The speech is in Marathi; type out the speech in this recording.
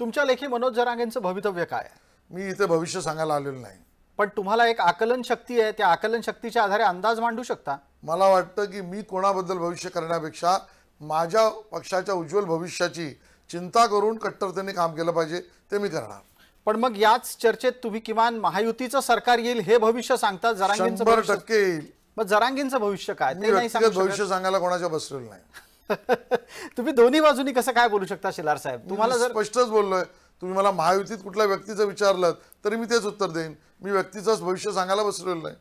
तुमच्या लेखी मनोज जरांगेंचं भवितव्य काय मी इथे भविष्य सांगायला आलेलं नाही पण तुम्हाला एक आकलन शक्ती आहे त्या आकलन शक्तीच्या आधारे अंदाज मांडू शकता मला वाटतं की मी कोणाबद्दल भविष्य करण्यापेक्षा माझ्या पक्षाच्या उज्ज्वल भविष्याची चिंता करून कट्टरतेने काम केलं पाहिजे ते मी करणार पण मग याच चर्चेत तुम्ही किमान महायुतीचं सरकार येईल हे भविष्य सांगता जरांगींचं भविष्य- येईल मग जरांगींचं भविष्य काय नाही भविष्य सांगायला कोणाच्या बसलेलं नाही तुम्ही दोन्ही बाजूनी कसं काय बोलू शकता शेलार साहेब तुम्हाला जर स्पष्टच बोललोय तुम्ही मला महायुतीत कुठल्या व्यक्तीचं विचारलं तरी मी तेच उत्तर देईन मी व्यक्तीचंच भविष्य सांगायला बसलेलं नाही